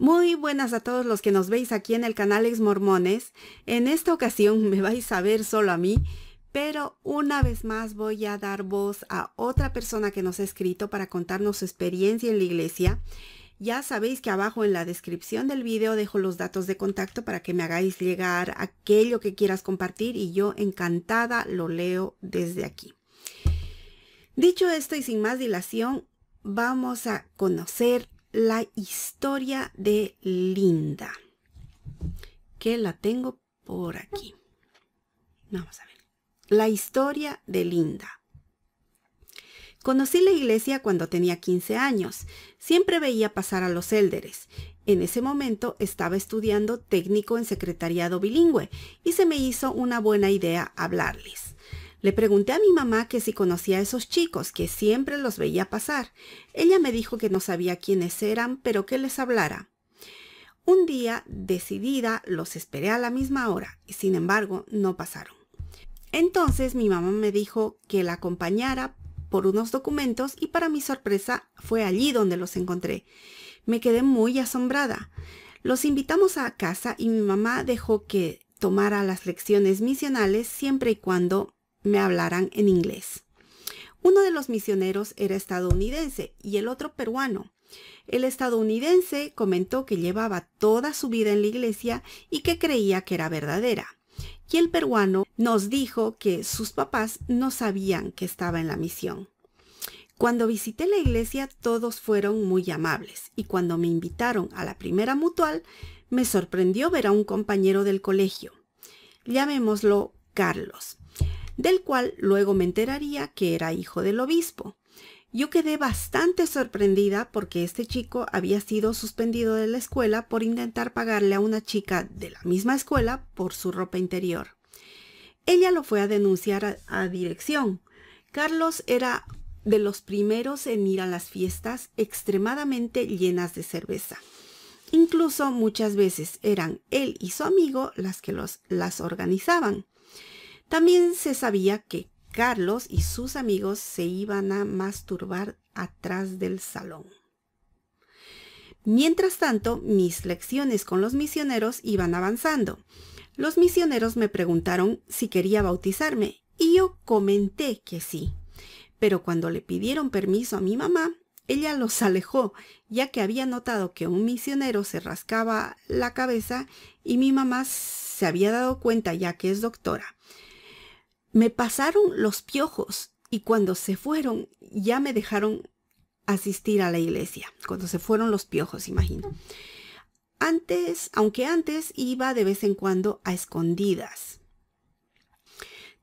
Muy buenas a todos los que nos veis aquí en el canal Ex Mormones. En esta ocasión me vais a ver solo a mí, pero una vez más voy a dar voz a otra persona que nos ha escrito para contarnos su experiencia en la iglesia. Ya sabéis que abajo en la descripción del video dejo los datos de contacto para que me hagáis llegar aquello que quieras compartir y yo encantada lo leo desde aquí. Dicho esto y sin más dilación, vamos a conocer la historia de Linda, que la tengo por aquí. Vamos a ver. La historia de Linda. Conocí la iglesia cuando tenía 15 años. Siempre veía pasar a los élderes. En ese momento estaba estudiando técnico en secretariado bilingüe y se me hizo una buena idea hablarles. Le pregunté a mi mamá que si conocía a esos chicos, que siempre los veía pasar. Ella me dijo que no sabía quiénes eran, pero que les hablara. Un día, decidida, los esperé a la misma hora, y sin embargo, no pasaron. Entonces mi mamá me dijo que la acompañara por unos documentos y para mi sorpresa fue allí donde los encontré. Me quedé muy asombrada. Los invitamos a casa y mi mamá dejó que tomara las lecciones misionales siempre y cuando me hablaran en inglés. Uno de los misioneros era estadounidense y el otro peruano. El estadounidense comentó que llevaba toda su vida en la iglesia y que creía que era verdadera. Y el peruano nos dijo que sus papás no sabían que estaba en la misión. Cuando visité la iglesia todos fueron muy amables y cuando me invitaron a la primera mutual me sorprendió ver a un compañero del colegio. Llamémoslo Carlos del cual luego me enteraría que era hijo del obispo. Yo quedé bastante sorprendida porque este chico había sido suspendido de la escuela por intentar pagarle a una chica de la misma escuela por su ropa interior. Ella lo fue a denunciar a, dirección. Carlos era de los primeros en ir a las fiestas extremadamente llenas de cerveza. Incluso muchas veces eran él y su amigo las que los, las organizaban. También se sabía que Carlos y sus amigos se iban a masturbar atrás del salón. Mientras tanto, mis lecciones con los misioneros iban avanzando. Los misioneros me preguntaron si quería bautizarme y yo comenté que sí. Pero cuando le pidieron permiso a mi mamá, ella los alejó, ya que había notado que un misionero se rascaba la cabeza y mi mamá se había dado cuenta ya que es doctora. Me pasaron los piojos y cuando se fueron ya me dejaron asistir a la iglesia, cuando se fueron los piojos, imagino. Antes, aunque antes iba de vez en cuando a escondidas.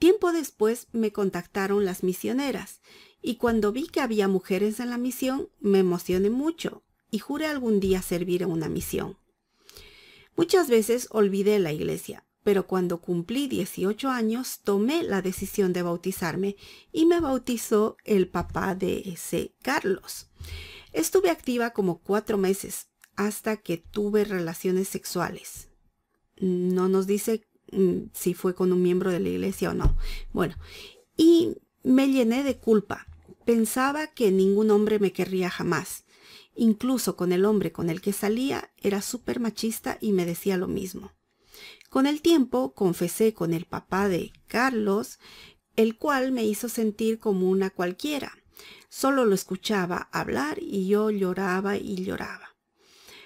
Tiempo después me contactaron las misioneras y cuando vi que había mujeres en la misión me emocioné mucho y juré algún día servir en una misión. Muchas veces olvidé la iglesia, pero cuando cumplí 18 años tomé la decisión de bautizarme y me bautizó el papá de ese Carlos. Estuve activa como cuatro meses hasta que tuve relaciones sexuales. No nos dice mm, si fue con un miembro de la iglesia o no. Bueno, y me llené de culpa. Pensaba que ningún hombre me querría jamás. Incluso con el hombre con el que salía era súper machista y me decía lo mismo. Con el tiempo confesé con el papá de Carlos, el cual me hizo sentir como una cualquiera. Solo lo escuchaba hablar y yo lloraba y lloraba.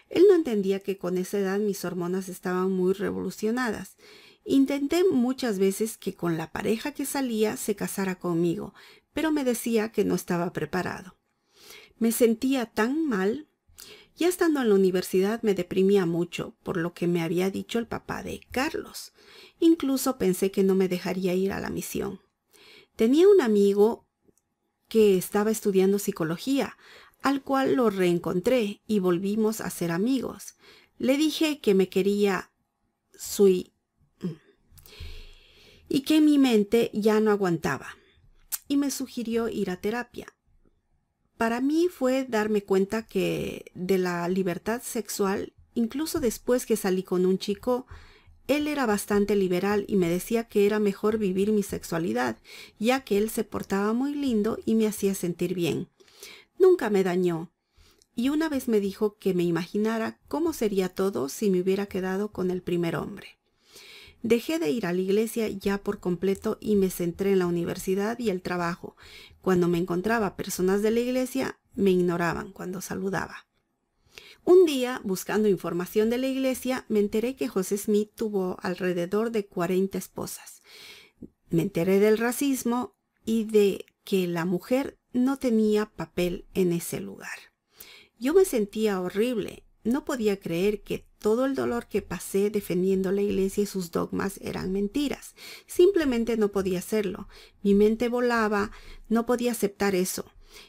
Él no entendía que con esa edad mis hormonas estaban muy revolucionadas. Intenté muchas veces que con la pareja que salía se casara conmigo, pero me decía que no estaba preparado. Me sentía tan mal ya estando en la universidad me deprimía mucho por lo que me había dicho el papá de Carlos. Incluso pensé que no me dejaría ir a la misión. Tenía un amigo que estaba estudiando psicología, al cual lo reencontré y volvimos a ser amigos. Le dije que me quería sui y que mi mente ya no aguantaba y me sugirió ir a terapia. Para mí fue darme cuenta que de la libertad sexual, incluso después que salí con un chico, él era bastante liberal y me decía que era mejor vivir mi sexualidad, ya que él se portaba muy lindo y me hacía sentir bien. Nunca me dañó. Y una vez me dijo que me imaginara cómo sería todo si me hubiera quedado con el primer hombre. Dejé de ir a la iglesia ya por completo y me centré en la universidad y el trabajo. Cuando me encontraba personas de la iglesia, me ignoraban cuando saludaba. Un día, buscando información de la iglesia, me enteré que José Smith tuvo alrededor de 40 esposas. Me enteré del racismo y de que la mujer no tenía papel en ese lugar. Yo me sentía horrible. No podía creer que todo el dolor que pasé defendiendo la iglesia y sus dogmas eran mentiras. Simplemente no podía hacerlo. Mi mente volaba, no podía aceptar eso.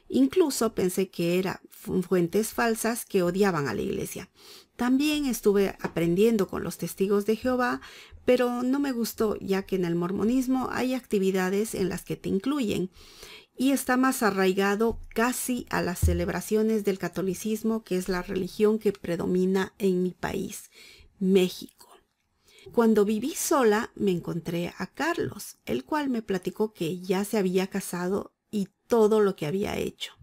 Incluso pensé que eran fuentes falsas que odiaban a la iglesia. También estuve aprendiendo con los testigos de Jehová, pero no me gustó ya que en el mormonismo hay actividades en las que te incluyen y está más arraigado casi a las celebraciones del catolicismo, que es la religión que predomina en mi país, México. Cuando viví sola me encontré a Carlos, el cual me platicó que ya se había casado y todo lo que había hecho.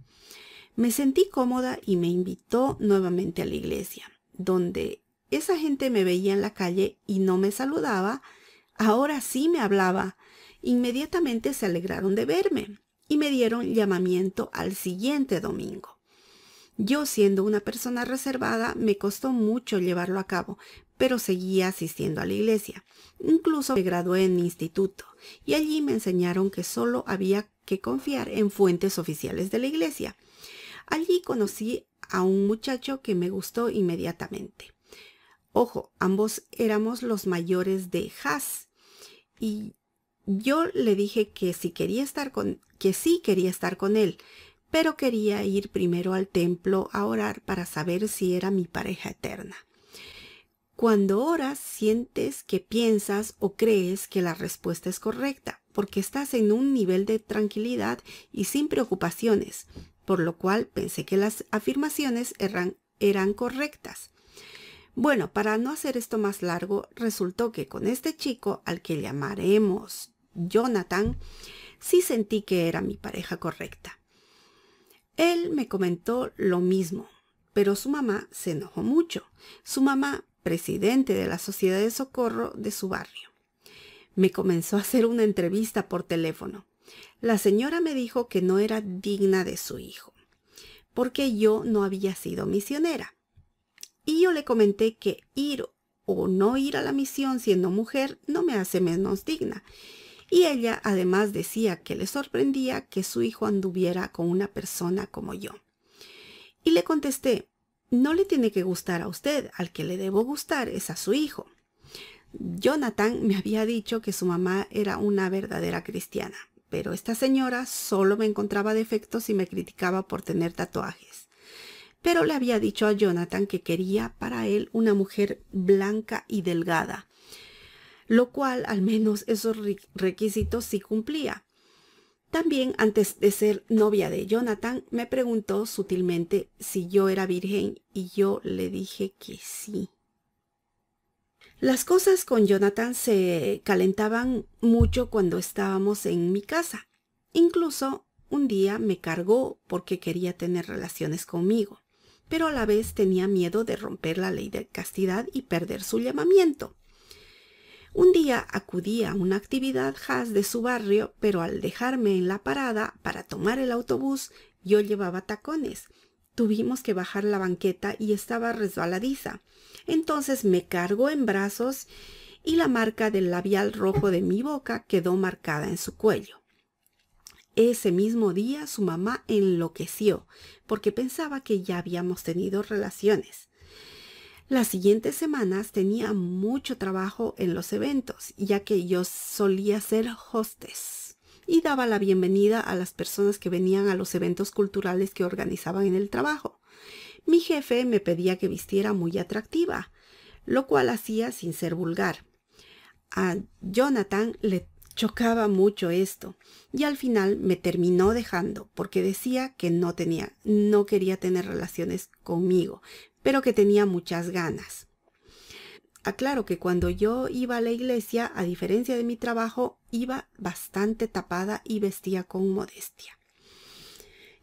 Me sentí cómoda y me invitó nuevamente a la iglesia, donde esa gente me veía en la calle y no me saludaba, ahora sí me hablaba. Inmediatamente se alegraron de verme y me dieron llamamiento al siguiente domingo. Yo siendo una persona reservada me costó mucho llevarlo a cabo, pero seguía asistiendo a la iglesia. Incluso me gradué en mi instituto y allí me enseñaron que solo había que confiar en fuentes oficiales de la iglesia. Allí conocí a un muchacho que me gustó inmediatamente. Ojo, ambos éramos los mayores de Haas y yo le dije que si quería estar con que sí quería estar con él, pero quería ir primero al templo a orar para saber si era mi pareja eterna. Cuando oras, sientes que piensas o crees que la respuesta es correcta, porque estás en un nivel de tranquilidad y sin preocupaciones, por lo cual pensé que las afirmaciones eran, eran correctas. Bueno, para no hacer esto más largo, resultó que con este chico, al que llamaremos Jonathan, sí sentí que era mi pareja correcta. Él me comentó lo mismo, pero su mamá se enojó mucho. Su mamá, presidente de la Sociedad de Socorro de su barrio. Me comenzó a hacer una entrevista por teléfono. La señora me dijo que no era digna de su hijo, porque yo no había sido misionera. Y yo le comenté que ir o no ir a la misión siendo mujer no me hace menos digna y ella además decía que le sorprendía que su hijo anduviera con una persona como yo. Y le contesté, no le tiene que gustar a usted, al que le debo gustar es a su hijo. Jonathan me había dicho que su mamá era una verdadera cristiana, pero esta señora solo me encontraba defectos y me criticaba por tener tatuajes. Pero le había dicho a Jonathan que quería para él una mujer blanca y delgada, lo cual al menos esos requisitos sí cumplía. También antes de ser novia de Jonathan, me preguntó sutilmente si yo era virgen y yo le dije que sí. Las cosas con Jonathan se calentaban mucho cuando estábamos en mi casa. Incluso un día me cargó porque quería tener relaciones conmigo, pero a la vez tenía miedo de romper la ley de castidad y perder su llamamiento. Un día acudí a una actividad jazz de su barrio, pero al dejarme en la parada para tomar el autobús, yo llevaba tacones. Tuvimos que bajar la banqueta y estaba resbaladiza. Entonces me cargó en brazos y la marca del labial rojo de mi boca quedó marcada en su cuello. Ese mismo día su mamá enloqueció porque pensaba que ya habíamos tenido relaciones. Las siguientes semanas tenía mucho trabajo en los eventos, ya que yo solía ser hostes y daba la bienvenida a las personas que venían a los eventos culturales que organizaban en el trabajo. Mi jefe me pedía que vistiera muy atractiva, lo cual hacía sin ser vulgar. A Jonathan le Chocaba mucho esto y al final me terminó dejando porque decía que no tenía, no quería tener relaciones conmigo, pero que tenía muchas ganas. Aclaro que cuando yo iba a la iglesia, a diferencia de mi trabajo, iba bastante tapada y vestía con modestia.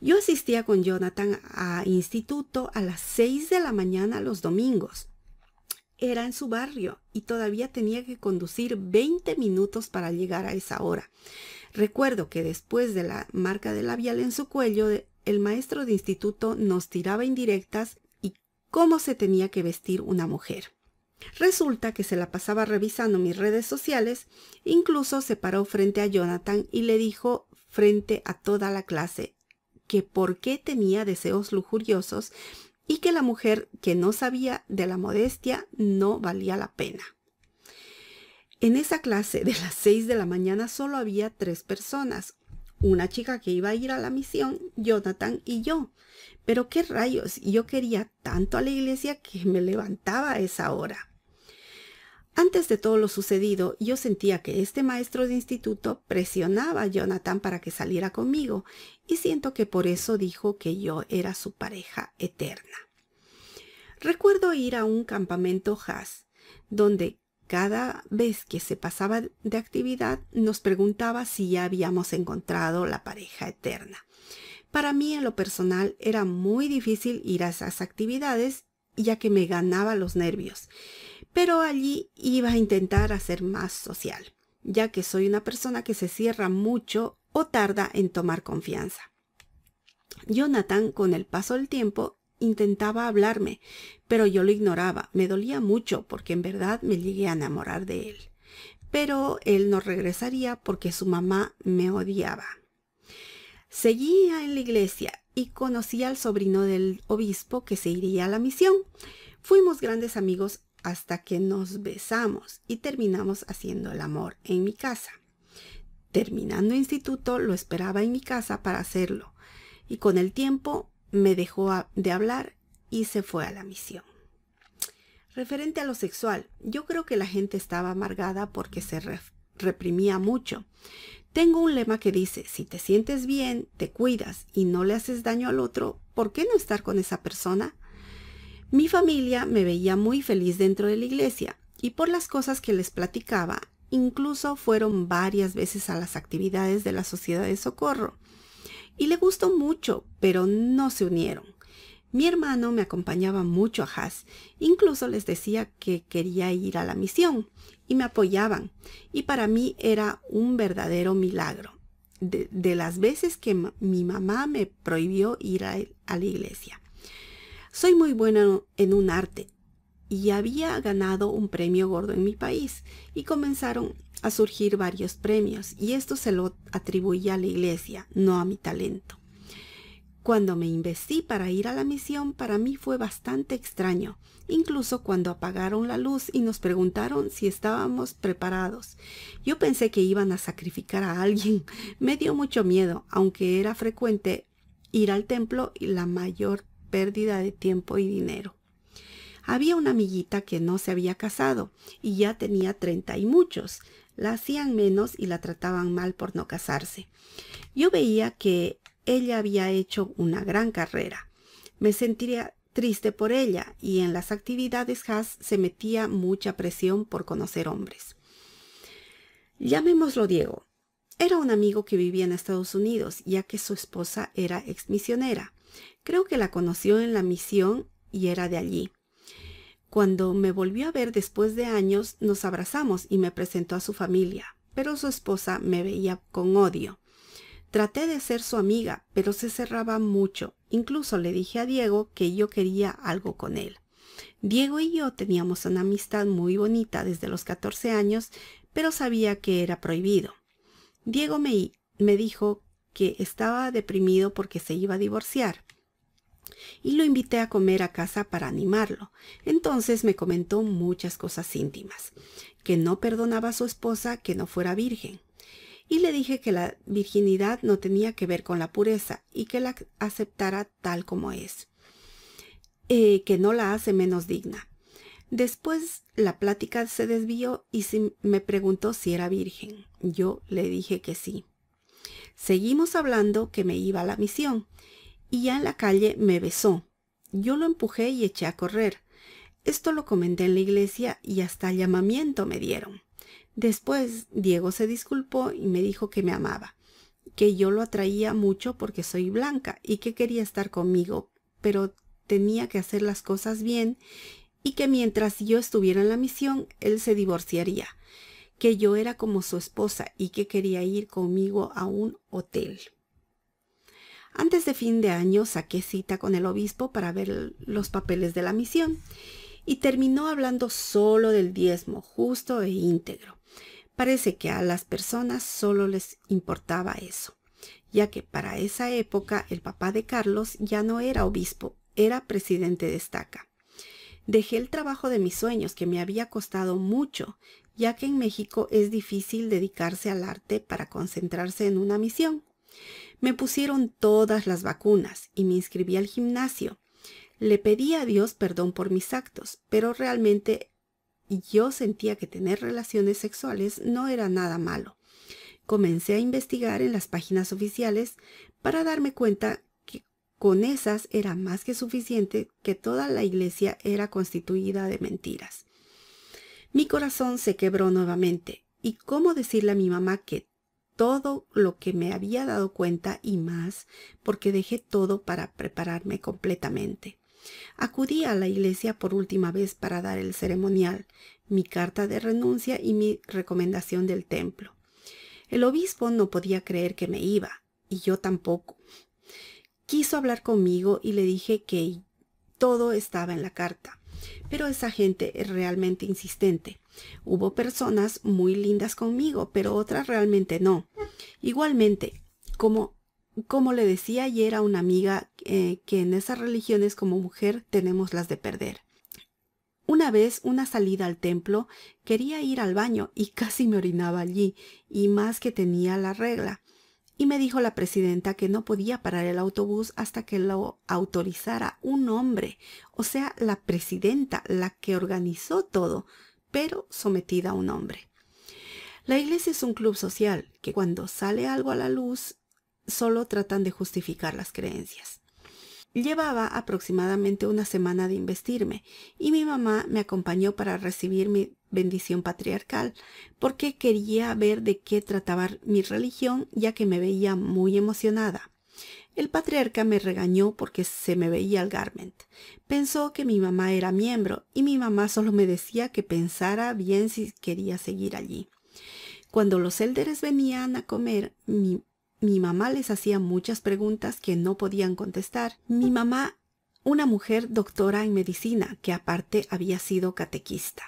Yo asistía con Jonathan a instituto a las 6 de la mañana los domingos era en su barrio y todavía tenía que conducir 20 minutos para llegar a esa hora. Recuerdo que después de la marca de labial en su cuello, el maestro de instituto nos tiraba indirectas y cómo se tenía que vestir una mujer. Resulta que se la pasaba revisando mis redes sociales, incluso se paró frente a Jonathan y le dijo frente a toda la clase que por qué tenía deseos lujuriosos y que la mujer que no sabía de la modestia no valía la pena. En esa clase de las 6 de la mañana solo había tres personas, una chica que iba a ir a la misión, Jonathan y yo. Pero qué rayos, yo quería tanto a la iglesia que me levantaba a esa hora. Antes de todo lo sucedido, yo sentía que este maestro de instituto presionaba a Jonathan para que saliera conmigo y siento que por eso dijo que yo era su pareja eterna. Recuerdo ir a un campamento Haas, donde cada vez que se pasaba de actividad nos preguntaba si ya habíamos encontrado la pareja eterna. Para mí en lo personal era muy difícil ir a esas actividades ya que me ganaba los nervios pero allí iba a intentar hacer más social, ya que soy una persona que se cierra mucho o tarda en tomar confianza. Jonathan, con el paso del tiempo, intentaba hablarme, pero yo lo ignoraba. Me dolía mucho porque en verdad me llegué a enamorar de él. Pero él no regresaría porque su mamá me odiaba. Seguía en la iglesia y conocí al sobrino del obispo que se iría a la misión. Fuimos grandes amigos hasta que nos besamos y terminamos haciendo el amor en mi casa. Terminando instituto lo esperaba en mi casa para hacerlo y con el tiempo me dejó de hablar y se fue a la misión. Referente a lo sexual, yo creo que la gente estaba amargada porque se reprimía mucho. Tengo un lema que dice, si te sientes bien, te cuidas y no le haces daño al otro, ¿por qué no estar con esa persona? Mi familia me veía muy feliz dentro de la iglesia y por las cosas que les platicaba, incluso fueron varias veces a las actividades de la Sociedad de Socorro. Y le gustó mucho, pero no se unieron. Mi hermano me acompañaba mucho a Haas, incluso les decía que quería ir a la misión y me apoyaban, y para mí era un verdadero milagro. De, las veces que mi mamá me prohibió ir a la iglesia. Soy muy buena en un arte y había ganado un premio gordo en mi país y comenzaron a surgir varios premios y esto se lo atribuía a la iglesia, no a mi talento. Cuando me investí para ir a la misión, para mí fue bastante extraño, incluso cuando apagaron la luz y nos preguntaron si estábamos preparados. Yo pensé que iban a sacrificar a alguien. Me dio mucho miedo, aunque era frecuente ir al templo y la mayor pérdida de tiempo y dinero. Había una amiguita que no se había casado y ya tenía treinta y muchos. La hacían menos y la trataban mal por no casarse. Yo veía que ella había hecho una gran carrera. Me sentiría triste por ella y en las actividades Haas se metía mucha presión por conocer hombres. Llamémoslo Diego. Era un amigo que vivía en Estados Unidos, ya que su esposa era exmisionera. Creo que la conoció en la misión y era de allí. Cuando me volvió a ver después de años, nos abrazamos y me presentó a su familia, pero su esposa me veía con odio. Traté de ser su amiga, pero se cerraba mucho. Incluso le dije a Diego que yo quería algo con él. Diego y yo teníamos una amistad muy bonita desde los 14 años, pero sabía que era prohibido. Diego me, me dijo que estaba deprimido porque se iba a divorciar y lo invité a comer a casa para animarlo. Entonces me comentó muchas cosas íntimas, que no perdonaba a su esposa que no fuera virgen. Y le dije que la virginidad no tenía que ver con la pureza y que la aceptara tal como es, eh, que no la hace menos digna. Después la plática se desvió y me preguntó si era virgen. Yo le dije que sí. Seguimos hablando que me iba a la misión y ya en la calle me besó. Yo lo empujé y eché a correr. Esto lo comenté en la iglesia y hasta llamamiento me dieron. Después Diego se disculpó y me dijo que me amaba, que yo lo atraía mucho porque soy blanca y que quería estar conmigo, pero tenía que hacer las cosas bien y que mientras yo estuviera en la misión él se divorciaría, que yo era como su esposa y que quería ir conmigo a un hotel. Antes de fin de año saqué cita con el obispo para ver los papeles de la misión y terminó hablando solo del diezmo justo e íntegro. Parece que a las personas solo les importaba eso, ya que para esa época el papá de Carlos ya no era obispo, era presidente de estaca. Dejé el trabajo de mis sueños que me había costado mucho, ya que en México es difícil dedicarse al arte para concentrarse en una misión. Me pusieron todas las vacunas y me inscribí al gimnasio. Le pedí a Dios perdón por mis actos, pero realmente yo sentía que tener relaciones sexuales no era nada malo. Comencé a investigar en las páginas oficiales para darme cuenta que con esas era más que suficiente que toda la iglesia era constituida de mentiras. Mi corazón se quebró nuevamente y cómo decirle a mi mamá que todo lo que me había dado cuenta y más, porque dejé todo para prepararme completamente. Acudí a la iglesia por última vez para dar el ceremonial, mi carta de renuncia y mi recomendación del templo. El obispo no podía creer que me iba, y yo tampoco. Quiso hablar conmigo y le dije que todo estaba en la carta, pero esa gente es realmente insistente. Hubo personas muy lindas conmigo, pero otras realmente no. Igualmente, como, como le decía ayer a una amiga eh, que en esas religiones como mujer tenemos las de perder. Una vez, una salida al templo, quería ir al baño y casi me orinaba allí, y más que tenía la regla. Y me dijo la presidenta que no podía parar el autobús hasta que lo autorizara un hombre, o sea, la presidenta, la que organizó todo pero sometida a un hombre. La iglesia es un club social que cuando sale algo a la luz solo tratan de justificar las creencias. Llevaba aproximadamente una semana de investirme y mi mamá me acompañó para recibir mi bendición patriarcal porque quería ver de qué trataba mi religión ya que me veía muy emocionada. El patriarca me regañó porque se me veía el garment. Pensó que mi mamá era miembro y mi mamá solo me decía que pensara bien si quería seguir allí. Cuando los élderes venían a comer, mi, mi mamá les hacía muchas preguntas que no podían contestar. Mi mamá, una mujer doctora en medicina, que aparte había sido catequista.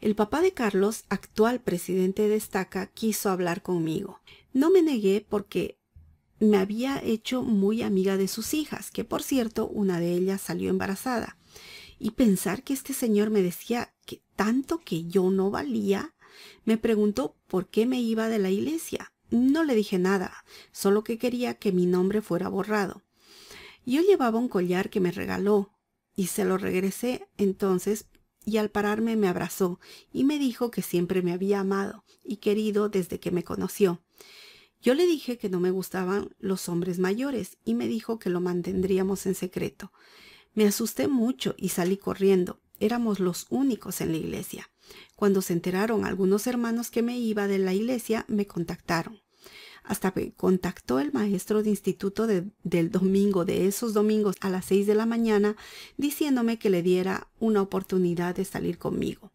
El papá de Carlos, actual presidente de Estaca, quiso hablar conmigo. No me negué porque me había hecho muy amiga de sus hijas, que por cierto una de ellas salió embarazada. Y pensar que este señor me decía que tanto que yo no valía, me preguntó por qué me iba de la iglesia. No le dije nada, solo que quería que mi nombre fuera borrado. Yo llevaba un collar que me regaló y se lo regresé entonces y al pararme me abrazó y me dijo que siempre me había amado y querido desde que me conoció yo le dije que no me gustaban los hombres mayores y me dijo que lo mantendríamos en secreto. Me asusté mucho y salí corriendo. Éramos los únicos en la iglesia. Cuando se enteraron algunos hermanos que me iba de la iglesia, me contactaron. Hasta que contactó el maestro de instituto del domingo, de esos domingos a las seis de la mañana, diciéndome que le diera una oportunidad de salir conmigo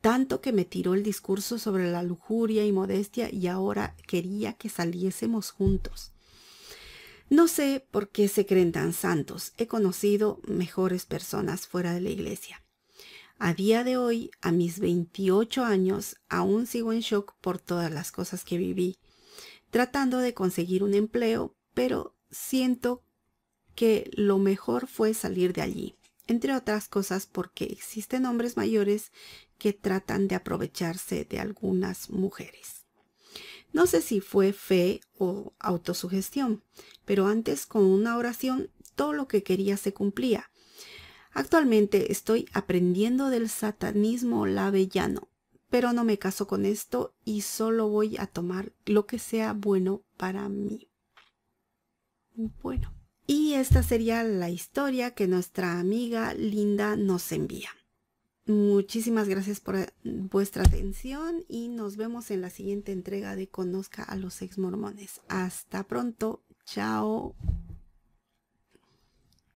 tanto que me tiró el discurso sobre la lujuria y modestia y ahora quería que saliésemos juntos. No sé por qué se creen tan santos. He conocido mejores personas fuera de la iglesia. A día de hoy, a mis 28 años, aún sigo en shock por todas las cosas que viví, tratando de conseguir un empleo, pero siento que lo mejor fue salir de allí, entre otras cosas porque existen hombres mayores que tratan de aprovecharse de algunas mujeres. No sé si fue fe o autosugestión, pero antes con una oración todo lo que quería se cumplía. Actualmente estoy aprendiendo del satanismo lavellano, pero no me caso con esto y solo voy a tomar lo que sea bueno para mí. Bueno, y esta sería la historia que nuestra amiga Linda nos envía. Muchísimas gracias por eh, vuestra atención y nos vemos en la siguiente entrega de Conozca a los ex mormones. Hasta pronto. Chao.